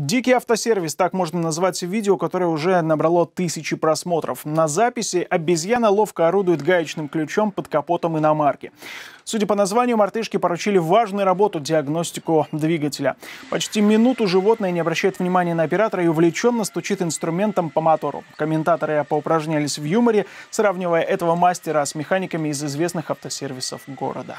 Дикий автосервис, так можно назвать видео, которое уже набрало тысячи просмотров. На записи обезьяна ловко орудует гаечным ключом под капотом иномарки. Судя по названию, мартышки поручили важную работу – диагностику двигателя. Почти минуту животное не обращает внимания на оператора и увлеченно стучит инструментом по мотору. Комментаторы поупражнялись в юморе, сравнивая этого мастера с механиками из известных автосервисов города.